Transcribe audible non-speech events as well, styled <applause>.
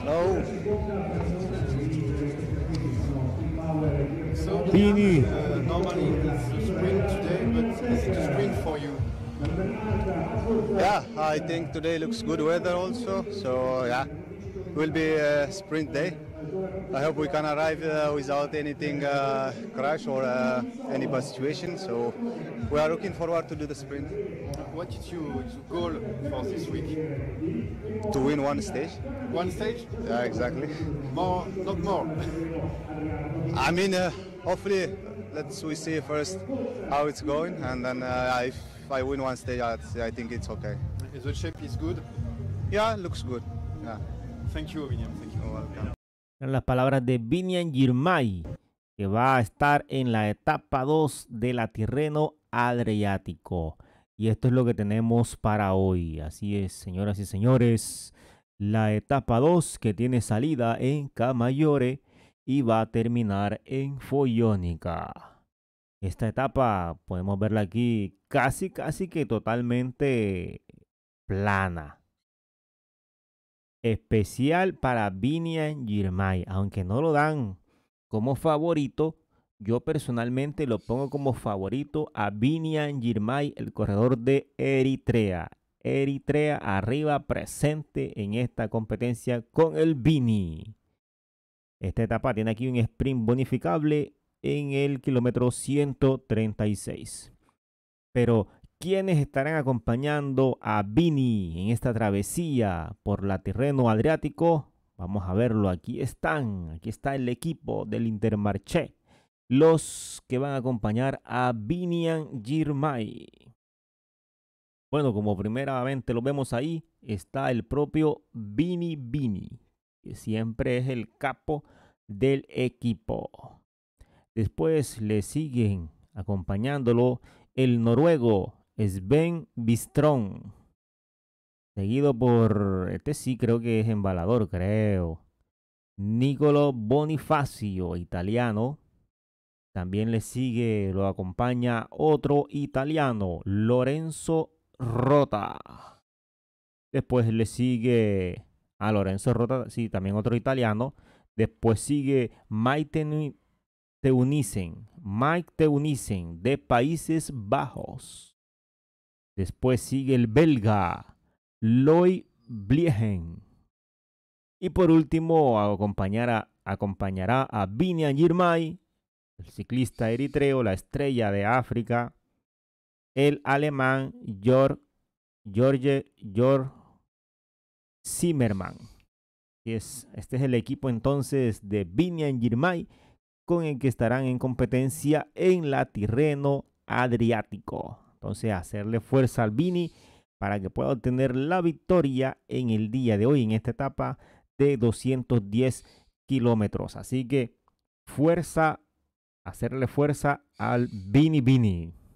Hello. So uh, Beanie. Uh, normally it's spring today, but is it spring for you? Yeah, I think today looks good weather also. So yeah, will be a sprint day. I hope we can arrive uh, without anything uh, crash or uh, any bad situation. So we are looking forward to do the sprint. What is your, goal for this week? To win one stage. One stage? Yeah, exactly. More, not more. <laughs> I mean, uh, hopefully, let's we see first how it's going, and then uh, if I win one stage, I think it's okay. The shape is good. Yeah, looks good. Yeah. Thank you, William. Thank you. las palabras de Vinian Girmay, que va a estar en la etapa 2 de la Tirreno Adriático. Y esto es lo que tenemos para hoy. Así es, señoras y señores. La etapa 2 que tiene salida en Camayore y va a terminar en Follónica. Esta etapa podemos verla aquí casi, casi que totalmente plana especial para Vinian Girmay. Aunque no lo dan como favorito, yo personalmente lo pongo como favorito a Vinian Girmay, el corredor de Eritrea. Eritrea arriba presente en esta competencia con el Bini. Esta etapa tiene aquí un sprint bonificable en el kilómetro 136. Pero quienes estarán acompañando a Bini en esta travesía por la terreno adriático. Vamos a verlo, aquí están, aquí está el equipo del Intermarché, los que van a acompañar a Vinian Girmay. Bueno, como primeramente lo vemos ahí, está el propio Vini Vini, que siempre es el capo del equipo. Después le siguen acompañándolo el noruego Sven Bistrón. Seguido por, este sí creo que es embalador, creo. Nicolo Bonifacio, italiano. También le sigue, lo acompaña otro italiano, Lorenzo Rota. Después le sigue a Lorenzo Rota, sí, también otro italiano. Después sigue Mike Teunissen, Mike Teunissen de Países Bajos. Después sigue el belga Loy Bliegen. Y por último acompañará, acompañará a Binian Girmay, el ciclista eritreo, la estrella de África, el alemán George, Georg Zimmermann. Este es el equipo entonces de Binian Girmay con el que estarán en competencia en la Tirreno Adriático. Entonces, hacerle fuerza al Vini para que pueda obtener la victoria en el día de hoy, en esta etapa de 210 kilómetros. Así que fuerza, hacerle fuerza al Vini Vini.